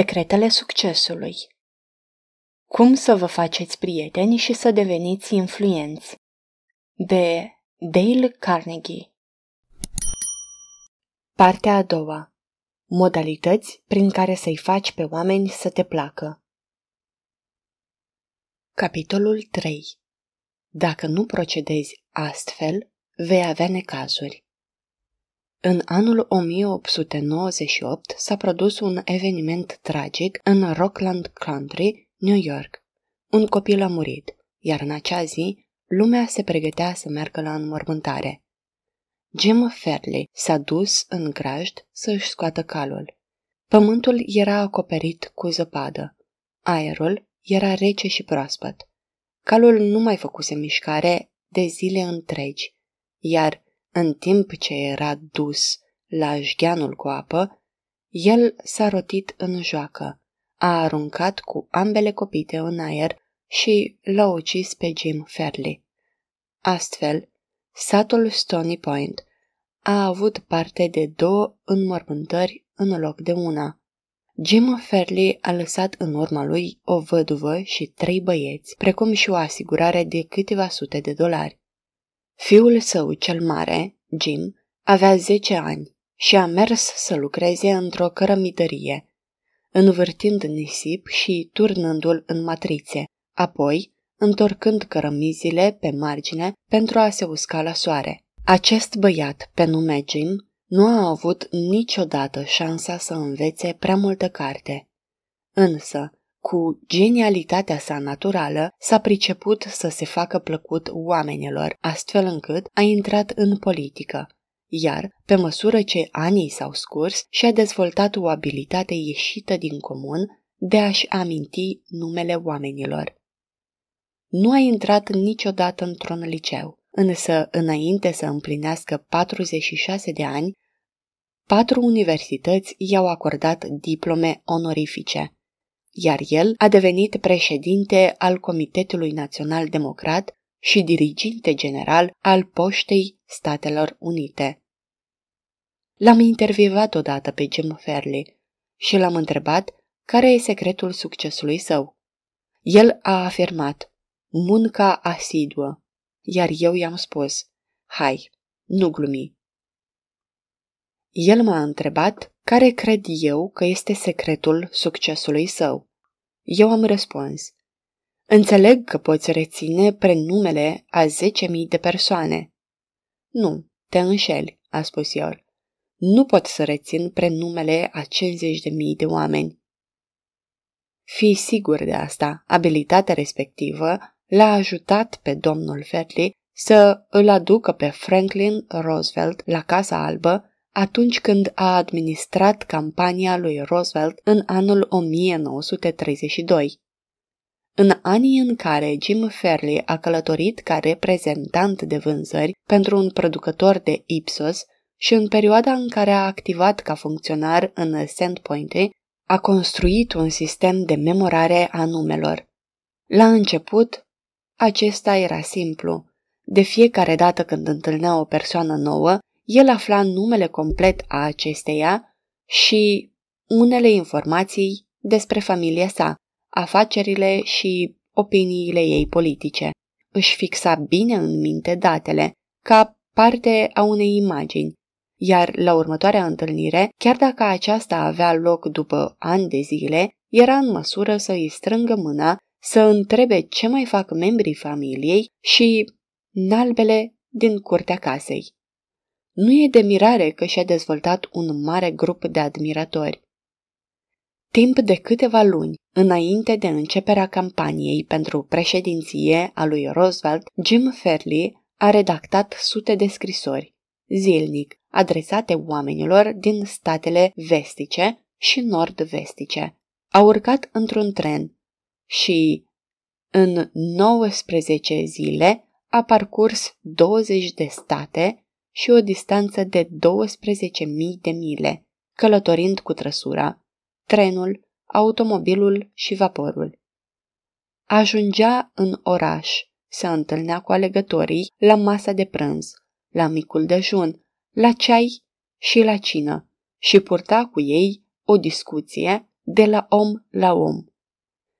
Secretele succesului Cum să vă faceți prieteni și să deveniți influenți de Dale Carnegie Partea a doua Modalități prin care să-i faci pe oameni să te placă Capitolul 3 Dacă nu procedezi astfel, vei avea necazuri. În anul 1898 s-a produs un eveniment tragic în Rockland Country, New York. Un copil a murit, iar în acea zi lumea se pregătea să meargă la înmormântare. Jim Fairley s-a dus în grajd să își scoată calul. Pământul era acoperit cu zăpadă. Aerul era rece și proaspăt. Calul nu mai făcuse mișcare de zile întregi, iar în timp ce era dus la jgheanul cu apă, el s-a rotit în joacă, a aruncat cu ambele copite în aer și l-a ucis pe Jim Fairley. Astfel, satul Stony Point a avut parte de două înmormântări în loc de una. Jim Fairley a lăsat în urma lui o văduvă și trei băieți, precum și o asigurare de câteva sute de dolari. Fiul său cel mare, Jim, avea zece ani și a mers să lucreze într-o cărămidărie, învârtind nisip și turnându-l în matrițe, apoi întorcând cărămizile pe margine pentru a se usca la soare. Acest băiat, pe nume Jim, nu a avut niciodată șansa să învețe prea multă carte. Însă, cu genialitatea sa naturală, s-a priceput să se facă plăcut oamenilor, astfel încât a intrat în politică. Iar, pe măsură ce anii s-au scurs, și-a dezvoltat o abilitate ieșită din comun de a-și aminti numele oamenilor. Nu a intrat niciodată într-un liceu, însă, înainte să împlinească 46 de ani, patru universități i-au acordat diplome onorifice – iar el a devenit președinte al Comitetului Național Democrat și diriginte general al Poștei Statelor Unite. L-am intervievat odată pe Jim Fairley și l-am întrebat care e secretul succesului său. El a afirmat, munca asiduă, iar eu i-am spus, hai, nu glumi. El m-a întrebat care cred eu că este secretul succesului său? Eu am răspuns. Înțeleg că poți reține prenumele a 10.000 de persoane. Nu, te înșeli, a spus el. Nu pot să rețin prenumele a 50.000 de oameni. Fii sigur de asta, abilitatea respectivă l-a ajutat pe domnul Fairley să îl aducă pe Franklin Roosevelt la Casa Albă atunci când a administrat campania lui Roosevelt în anul 1932. În anii în care Jim Fairley a călătorit ca reprezentant de vânzări pentru un producător de Ipsos și în perioada în care a activat ca funcționar în Sandpoint, a construit un sistem de memorare a numelor. La început, acesta era simplu. De fiecare dată când întâlnea o persoană nouă, el afla numele complet a acesteia și unele informații despre familia sa, afacerile și opiniile ei politice. Își fixa bine în minte datele, ca parte a unei imagini, iar la următoarea întâlnire, chiar dacă aceasta avea loc după ani de zile, era în măsură să îi strângă mâna, să întrebe ce mai fac membrii familiei și nalbele din curtea casei. Nu e de mirare că și-a dezvoltat un mare grup de admiratori. Timp de câteva luni, înainte de începerea campaniei pentru președinție a lui Roosevelt, Jim Fairley a redactat sute de scrisori, zilnic, adresate oamenilor din statele vestice și nord-vestice. A urcat într-un tren și, în 19 zile, a parcurs 20 de state și o distanță de 12.000 de mile, călătorind cu trăsura, trenul, automobilul și vaporul. Ajungea în oraș, se întâlnea cu alegătorii la masa de prânz, la micul dejun, la ceai și la cină și purta cu ei o discuție de la om la om.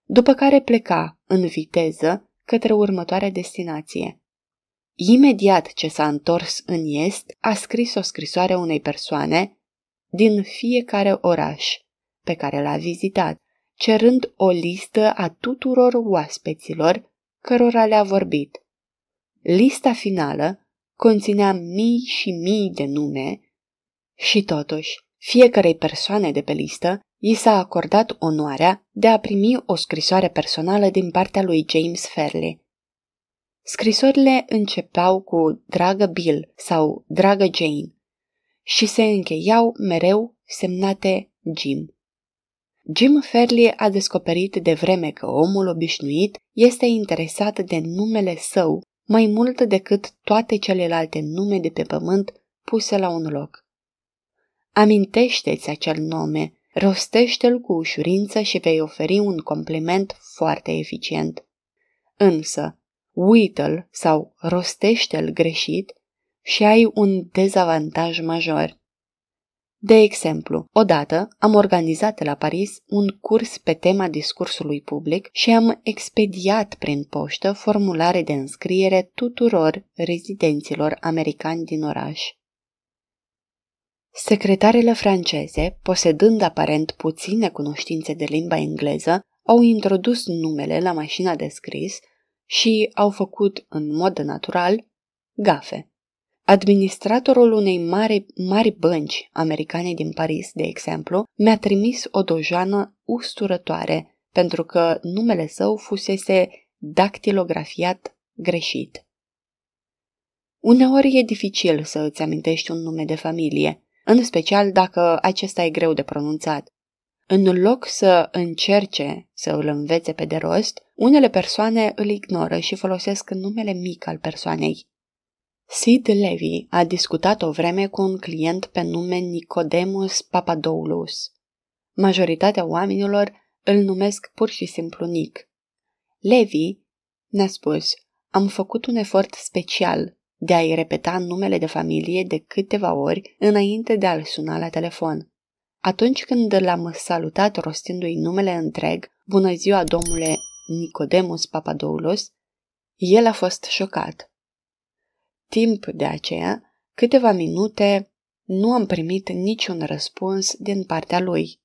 După care pleca în viteză către următoarea destinație. Imediat ce s-a întors în Est, a scris o scrisoare unei persoane din fiecare oraș pe care l-a vizitat, cerând o listă a tuturor oaspeților cărora le-a vorbit. Lista finală conținea mii și mii de nume și totuși fiecarei persoane de pe listă i s-a acordat onoarea de a primi o scrisoare personală din partea lui James Fairley. Scrisorile începeau cu dragă Bill sau dragă Jane și se încheiau mereu semnate Jim. Jim Fairley a descoperit de vreme că omul obișnuit este interesat de numele său mai mult decât toate celelalte nume de pe pământ puse la un loc. Amintește-ți acel nume, rostește-l cu ușurință și vei oferi un compliment foarte eficient. Însă, uită-l sau rostește-l greșit și ai un dezavantaj major. De exemplu, odată am organizat la Paris un curs pe tema discursului public și am expediat prin poștă formulare de înscriere tuturor rezidenților americani din oraș. Secretarele franceze, posedând aparent puține cunoștințe de limba engleză, au introdus numele la mașina de scris și au făcut, în mod natural, gafe. Administratorul unei mari, mari bănci americane din Paris, de exemplu, mi-a trimis o dojană usturătoare pentru că numele său fusese dactilografiat greșit. Uneori e dificil să îți amintești un nume de familie, în special dacă acesta e greu de pronunțat. În loc să încerce să îl învețe pe de rost, unele persoane îl ignoră și folosesc numele mic al persoanei. Sid Levy a discutat o vreme cu un client pe nume Nicodemus Papadoulos. Majoritatea oamenilor îl numesc pur și simplu Nic. Levy, ne-a spus, am făcut un efort special de a-i repeta numele de familie de câteva ori înainte de a-l suna la telefon. Atunci când l-am salutat rostindu-i numele întreg, Bună ziua, domnule Nicodemus Papadoulos, el a fost șocat. Timp de aceea, câteva minute, nu am primit niciun răspuns din partea lui.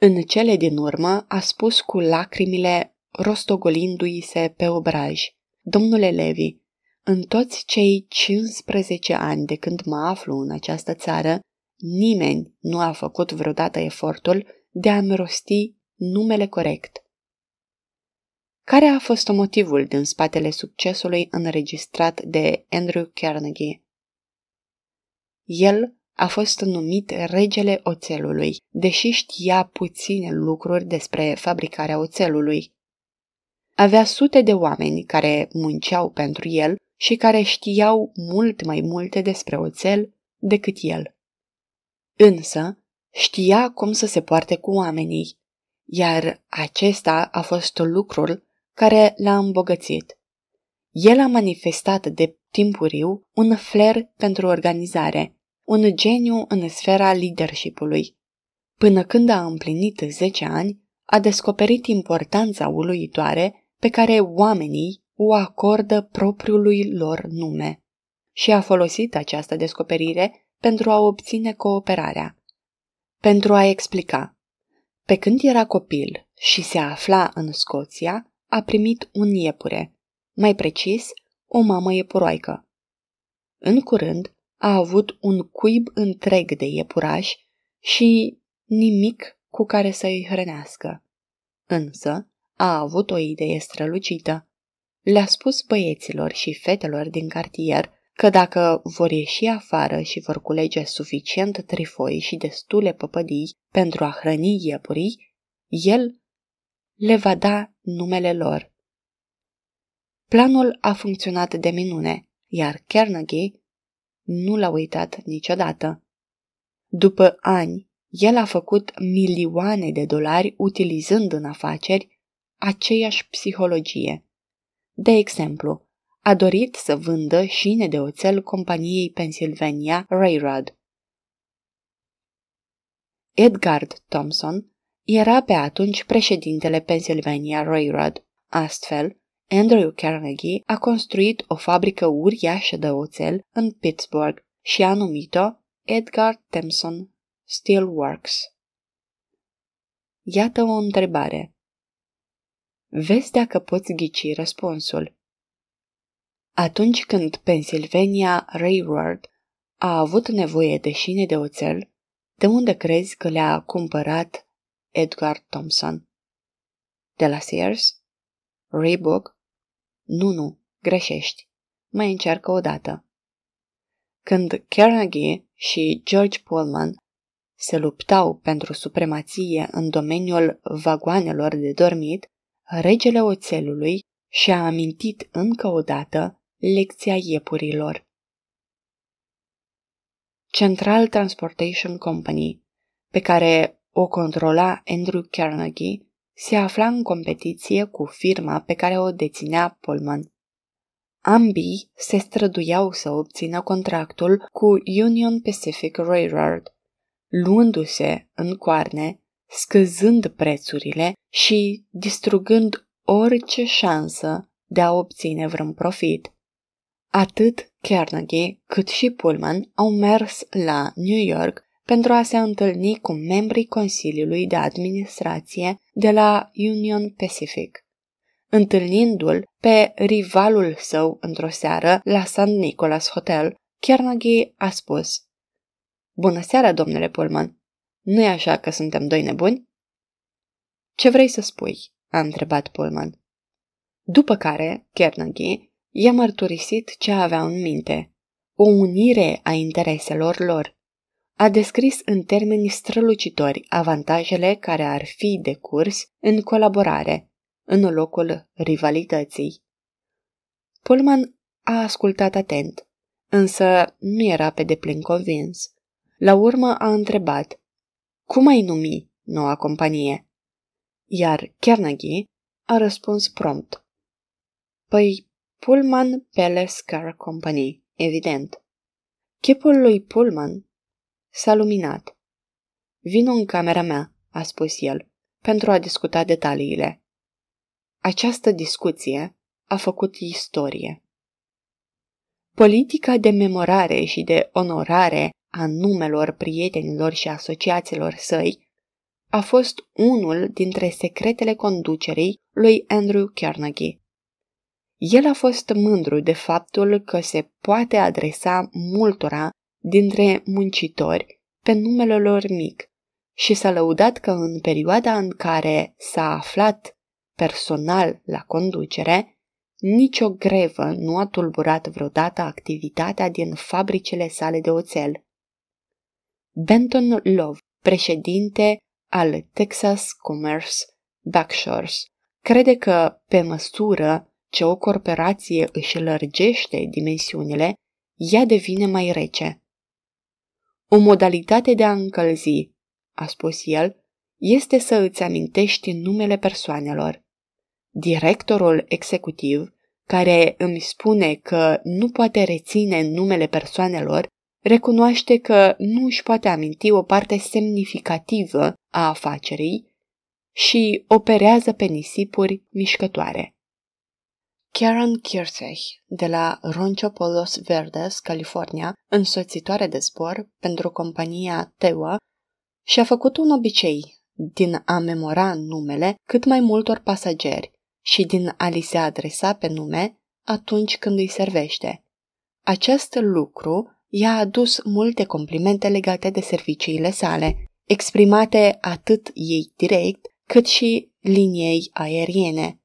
În cele din urmă a spus cu lacrimile rostogolindu-i se pe obraj. Domnule Levi, în toți cei 15 ani de când mă aflu în această țară, Nimeni nu a făcut vreodată efortul de a-mi rosti numele corect. Care a fost motivul din spatele succesului înregistrat de Andrew Carnegie? El a fost numit regele oțelului, deși știa puține lucruri despre fabricarea oțelului. Avea sute de oameni care munceau pentru el și care știau mult mai multe despre oțel decât el. Însă, știa cum să se poarte cu oamenii, iar acesta a fost lucrul care l-a îmbogățit. El a manifestat de timpuriu un flair pentru organizare, un geniu în sfera leadershipului. Până când a împlinit 10 ani, a descoperit importanța uluitoare pe care oamenii o acordă propriului lor nume și a folosit această descoperire pentru a obține cooperarea. Pentru a explica. Pe când era copil și se afla în Scoția, a primit un iepure, mai precis, o mamă iepuroaică. În curând, a avut un cuib întreg de iepuraș și nimic cu care să îi hrănească. Însă, a avut o idee strălucită. Le-a spus băieților și fetelor din cartier că dacă vor ieși afară și vor culege suficient trifoi și destule păpădii pentru a hrăni iepurii, el le va da numele lor. Planul a funcționat de minune, iar Carnegie nu l-a uitat niciodată. După ani, el a făcut milioane de dolari utilizând în afaceri aceeași psihologie. De exemplu, a dorit să vândă șine de oțel companiei Pennsylvania Railroad. Edgard Thompson era pe atunci președintele Pennsylvania Railroad. Astfel, Andrew Carnegie a construit o fabrică uriașă de oțel în Pittsburgh și a numit-o Edgar Thompson Steel Works. Iată o întrebare. Vezi dacă poți ghici răspunsul. Atunci când Pennsylvania Railroad a avut nevoie de șine de oțel, de unde crezi că le-a cumpărat Edgar Thompson? De la Sears? Reebok? Nu, nu, greșești. Mai încearcă o dată. Când Carnegie și George Pullman se luptau pentru supremație în domeniul vagoanelor de dormit, regele oțelului și-a amintit încă o dată Lecția iepurilor Central Transportation Company, pe care o controla Andrew Carnegie, se afla în competiție cu firma pe care o deținea Pullman. Ambii se străduiau să obțină contractul cu Union Pacific Railroad, luându-se în coarne, scăzând prețurile și distrugând orice șansă de a obține vreun profit. Atât Carnegie cât și Pullman au mers la New York pentru a se întâlni cu membrii Consiliului de Administrație de la Union Pacific, întâlnindu-l pe rivalul său într-o seară la San Nicolas Hotel, Carnegie a spus Bună seara, domnule Pullman! nu e așa că suntem doi nebuni? Ce vrei să spui? a întrebat Pullman. După care, Carnegie i-a mărturisit ce avea în minte, o unire a intereselor lor. A descris în termeni strălucitori avantajele care ar fi de curs în colaborare, în locul rivalității. Pullman a ascultat atent, însă nu era pe deplin convins. La urmă a întrebat, cum ai numi noua companie? Iar Carnegie a răspuns prompt. Păi, Pullman Palace Car Company, evident. Chipul lui Pullman s-a luminat. Vino în camera mea, a spus el, pentru a discuta detaliile. Această discuție a făcut istorie. Politica de memorare și de onorare a numelor prietenilor și asociațiilor săi a fost unul dintre secretele conducerii lui Andrew Carnegie. El a fost mândru de faptul că se poate adresa multora dintre muncitori pe numele lor mic și s-a lăudat că în perioada în care s-a aflat personal la conducere, nicio grevă nu a tulburat vreodată activitatea din fabricile sale de oțel. Benton Love, președinte al Texas Commerce Backshores, crede că, pe măsură ce o corporație își lărgește dimensiunile, ea devine mai rece. O modalitate de a încălzi, a spus el, este să îți amintești numele persoanelor. Directorul executiv, care îmi spune că nu poate reține numele persoanelor, recunoaște că nu își poate aminti o parte semnificativă a afacerii și operează pe nisipuri mișcătoare. Karen Kirsech, de la Ronchopolos Verdes, California, însoțitoare de zbor pentru compania Tewa, și-a făcut un obicei din a memora numele cât mai multor pasageri și din a li se adresa pe nume atunci când îi servește. Acest lucru i-a adus multe complimente legate de serviciile sale, exprimate atât ei direct cât și liniei aeriene –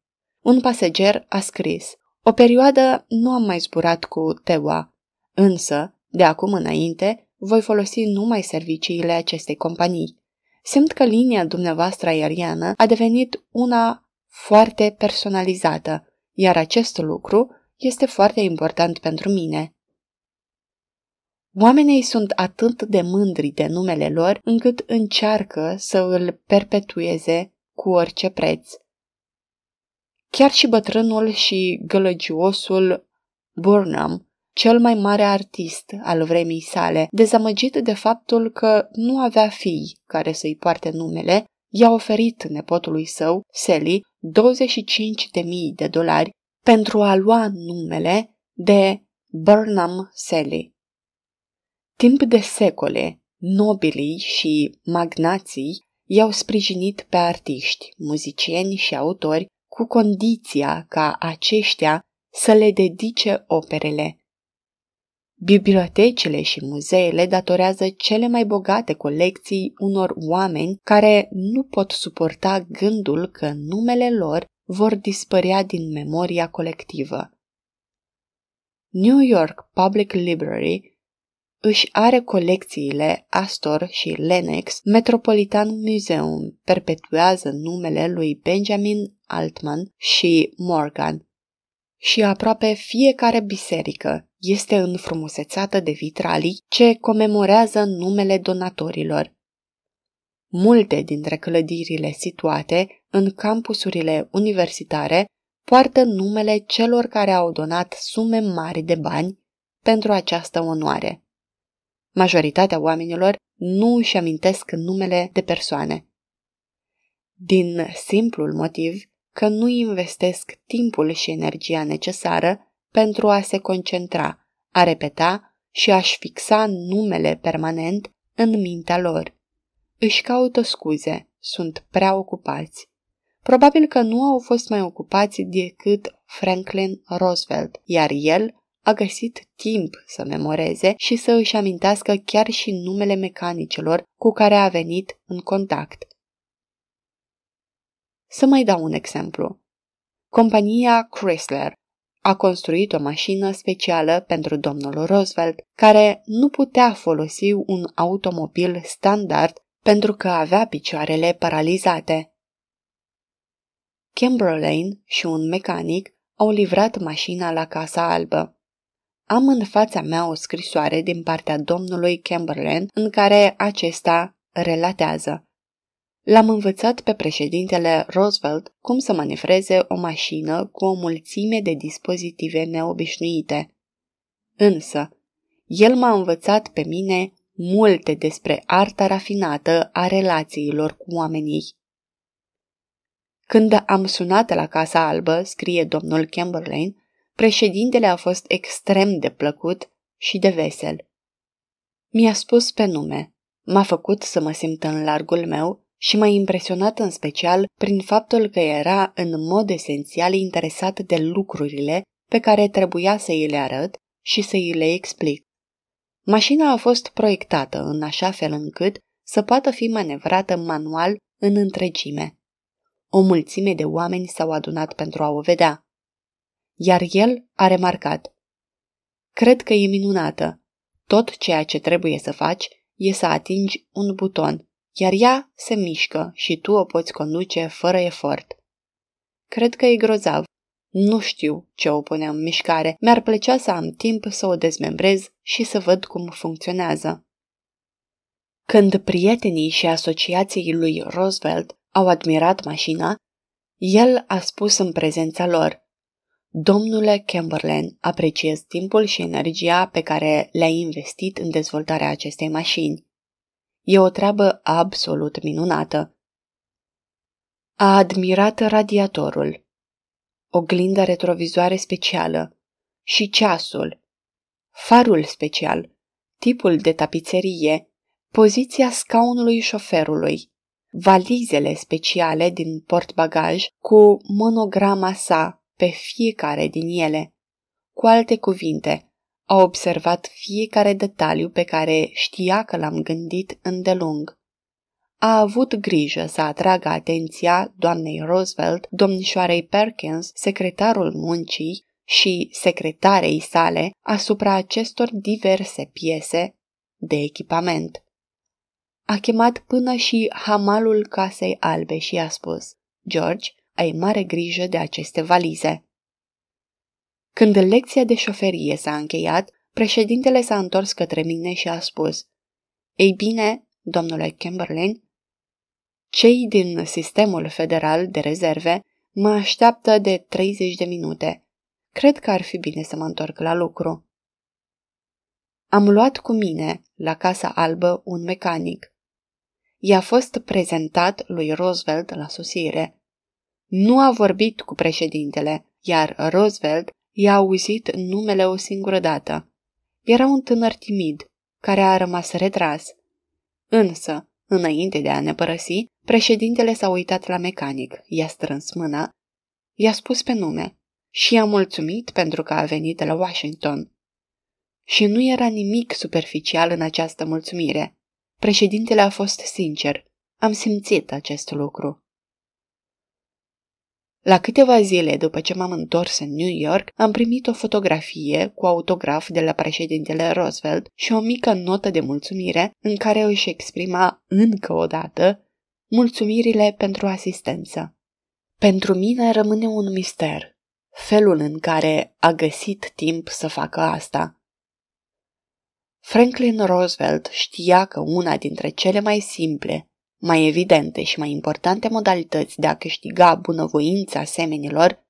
un pasager a scris O perioadă nu am mai zburat cu Teua, însă, de acum înainte, voi folosi numai serviciile acestei companii. Simt că linia dumneavoastră aeriană a devenit una foarte personalizată, iar acest lucru este foarte important pentru mine. Oamenii sunt atât de mândri de numele lor încât încearcă să îl perpetueze cu orice preț. Chiar și bătrânul și gălăgiosul Burnham, cel mai mare artist al vremii sale, dezamăgit de faptul că nu avea fii care să-i poarte numele, i-a oferit nepotului său, Sally, 25.000 de dolari pentru a lua numele de Burnham Sally. Timp de secole, nobilii și magnații i-au sprijinit pe artiști, muzicieni și autori cu condiția ca aceștia să le dedice operele. Bibliotecile și muzeele datorează cele mai bogate colecții unor oameni care nu pot suporta gândul că numele lor vor dispărea din memoria colectivă. New York Public Library își are colecțiile Astor și Lenox, Metropolitan Museum perpetuează numele lui Benjamin Altman și Morgan. Și aproape fiecare biserică este înfrumusețată de vitralii ce comemorează numele donatorilor. Multe dintre clădirile situate în campusurile universitare poartă numele celor care au donat sume mari de bani pentru această onoare. Majoritatea oamenilor nu își amintesc numele de persoane. Din simplul motiv că nu investesc timpul și energia necesară pentru a se concentra, a repeta și a-și fixa numele permanent în mintea lor. Își caută scuze, sunt prea ocupați. Probabil că nu au fost mai ocupați decât Franklin Roosevelt, iar el a găsit timp să memoreze și să își amintească chiar și numele mecanicelor cu care a venit în contact. Să mai dau un exemplu. Compania Chrysler a construit o mașină specială pentru domnul Roosevelt, care nu putea folosi un automobil standard pentru că avea picioarele paralizate. Camberlain și un mecanic au livrat mașina la Casa Albă. Am în fața mea o scrisoare din partea domnului Camberlain în care acesta relatează. L-am învățat pe președintele Roosevelt cum să manevreze o mașină cu o mulțime de dispozitive neobișnuite. Însă, el m-a învățat pe mine multe despre arta rafinată a relațiilor cu oamenii. Când am sunat la Casa Albă, scrie domnul Chamberlain, președintele a fost extrem de plăcut și de vesel. Mi-a spus pe nume, m-a făcut să mă simt în largul meu și m-a impresionat în special prin faptul că era în mod esențial interesat de lucrurile pe care trebuia să îi le arăt și să îi le explic. Mașina a fost proiectată în așa fel încât să poată fi manevrată manual în întregime. O mulțime de oameni s-au adunat pentru a o vedea. Iar el a remarcat: Cred că e minunată. Tot ceea ce trebuie să faci e să atingi un buton iar ea se mișcă și tu o poți conduce fără efort. Cred că e grozav. Nu știu ce o pune în mișcare. Mi-ar plăcea să am timp să o dezmembrez și să văd cum funcționează. Când prietenii și asociații lui Roosevelt au admirat mașina, el a spus în prezența lor, Domnule Chamberlain, apreciez timpul și energia pe care le-ai investit în dezvoltarea acestei mașini. E o treabă absolut minunată. A admirat radiatorul, oglinda retrovizoare specială și ceasul, farul special, tipul de tapiserie, poziția scaunului șoferului, valizele speciale din portbagaj cu monograma sa pe fiecare din ele. Cu alte cuvinte, a observat fiecare detaliu pe care știa că l-am gândit îndelung. A avut grijă să atragă atenția doamnei Roosevelt, domnișoarei Perkins, secretarul muncii și secretarei sale asupra acestor diverse piese de echipament. A chemat până și hamalul casei albe și a spus, George, ai mare grijă de aceste valize. Când lecția de șoferie s-a încheiat, președintele s-a întors către mine și a spus Ei bine, domnule Chamberlain, cei din sistemul federal de rezerve mă așteaptă de 30 de minute. Cred că ar fi bine să mă întorc la lucru. Am luat cu mine, la Casa Albă, un mecanic. I-a fost prezentat lui Roosevelt la sosire. Nu a vorbit cu președintele, iar Roosevelt i-a auzit numele o singură dată. Era un tânăr timid, care a rămas retras. Însă, înainte de a ne părăsi, președintele s-a uitat la mecanic, i-a strâns mâna, i-a spus pe nume și i-a mulțumit pentru că a venit la Washington. Și nu era nimic superficial în această mulțumire. Președintele a fost sincer. Am simțit acest lucru. La câteva zile după ce m-am întors în New York, am primit o fotografie cu autograf de la președintele Roosevelt și o mică notă de mulțumire în care își exprima încă o dată mulțumirile pentru asistență. Pentru mine rămâne un mister felul în care a găsit timp să facă asta. Franklin Roosevelt știa că una dintre cele mai simple mai evidente și mai importante modalități de a câștiga bunăvoința semenilor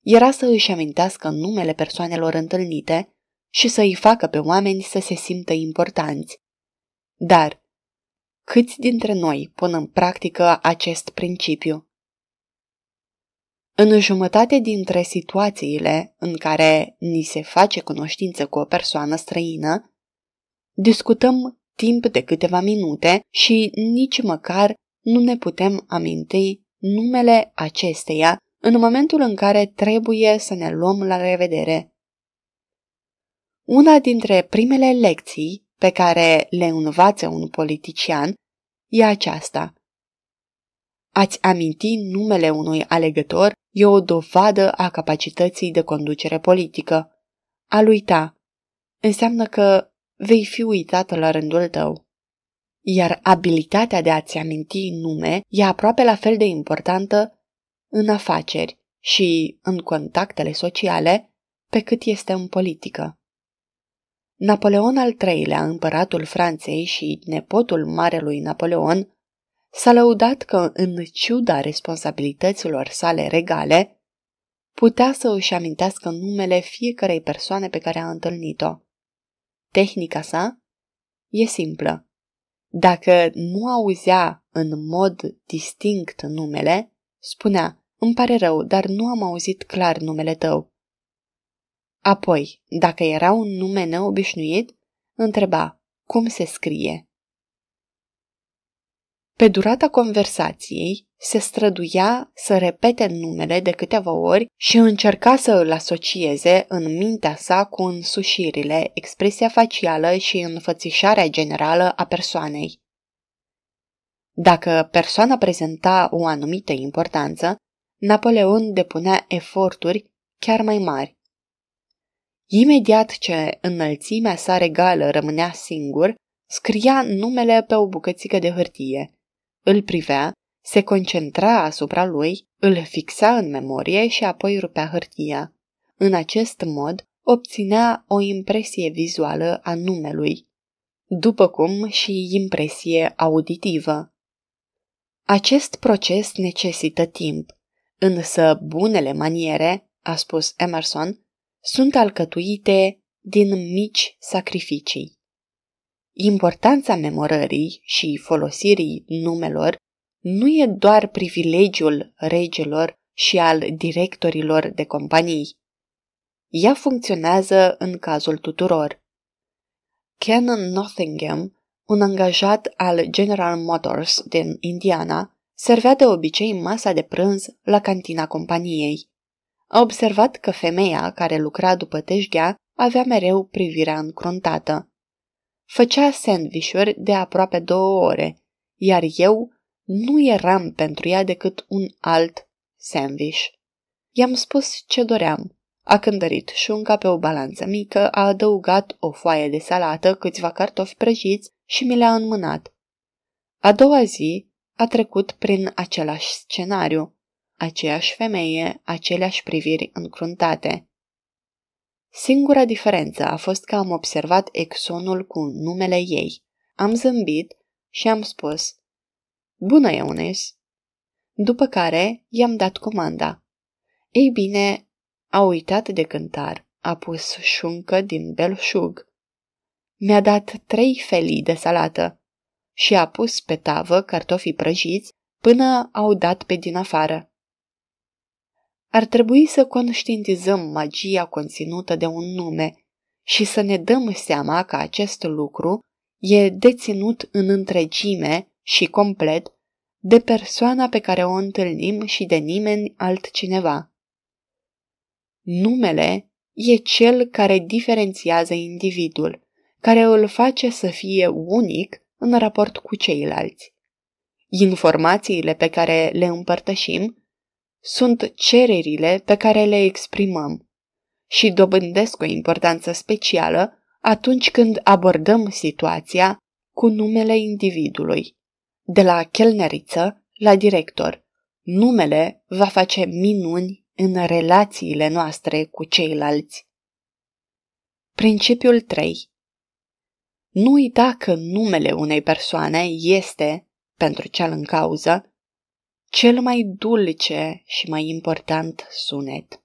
era să își amintească numele persoanelor întâlnite și să îi facă pe oameni să se simtă importanți. Dar, câți dintre noi pun în practică acest principiu? În jumătate dintre situațiile în care ni se face cunoștință cu o persoană străină, discutăm timp de câteva minute și nici măcar nu ne putem aminti numele acesteia în momentul în care trebuie să ne luăm la revedere. Una dintre primele lecții pe care le învață un politician e aceasta. Ați aminti numele unui alegător e o dovadă a capacității de conducere politică. A lui ta înseamnă că vei fi uitată la rândul tău. Iar abilitatea de a-ți aminti nume e aproape la fel de importantă în afaceri și în contactele sociale pe cât este în politică. Napoleon al III-lea, împăratul Franței și nepotul marelui Napoleon, s-a lăudat că, în ciuda responsabilităților sale regale, putea să își amintească numele fiecarei persoane pe care a întâlnit-o tehnica sa e simplă. Dacă nu auzea în mod distinct numele, spunea, îmi pare rău, dar nu am auzit clar numele tău. Apoi, dacă era un nume neobișnuit, întreba, cum se scrie? Pe durata conversației, se străduia să repete numele de câteva ori și încerca să îl asocieze în mintea sa cu însușirile, expresia facială și înfățișarea generală a persoanei. Dacă persoana prezenta o anumită importanță, Napoleon depunea eforturi chiar mai mari. Imediat ce înălțimea sa regală rămânea singur, scria numele pe o bucățică de hârtie – îl privea, se concentra asupra lui, îl fixa în memorie și apoi rupea hârtia. În acest mod, obținea o impresie vizuală a numelui, după cum și impresie auditivă. Acest proces necesită timp, însă bunele maniere, a spus Emerson, sunt alcătuite din mici sacrificii. Importanța memorării și folosirii numelor nu e doar privilegiul regelor și al directorilor de companii. Ea funcționează în cazul tuturor. Canon Nottingham, un angajat al General Motors din Indiana, servea de obicei masa de prânz la cantina companiei. A observat că femeia care lucra după teșghea avea mereu privirea încruntată. Făcea sandvișuri de aproape două ore, iar eu nu eram pentru ea decât un alt sandwich. I-am spus ce doream. A cândărit șunca pe o balanță mică, a adăugat o foaie de salată, câțiva cartofi prăjiți și mi le-a înmânat. A doua zi a trecut prin același scenariu. Aceeași femeie, aceleași priviri încruntate. Singura diferență a fost că am observat exonul cu numele ei. Am zâmbit și am spus, Bună, Eunice! După care i-am dat comanda. Ei bine, a uitat de cântar, a pus șuncă din belșug. Mi-a dat trei felii de salată și a pus pe tavă cartofii prăjiți până au dat pe din afară ar trebui să conștientizăm magia conținută de un nume și să ne dăm seama că acest lucru e deținut în întregime și complet de persoana pe care o întâlnim și de nimeni altcineva. Numele e cel care diferențiază individul, care îl face să fie unic în raport cu ceilalți. Informațiile pe care le împărtășim sunt cererile pe care le exprimăm și dobândesc o importanță specială atunci când abordăm situația cu numele individului. De la chelneriță la director, numele va face minuni în relațiile noastre cu ceilalți. Principiul 3. Nu uita că numele unei persoane este, pentru cel în cauză, cel mai dulce și mai important sunet.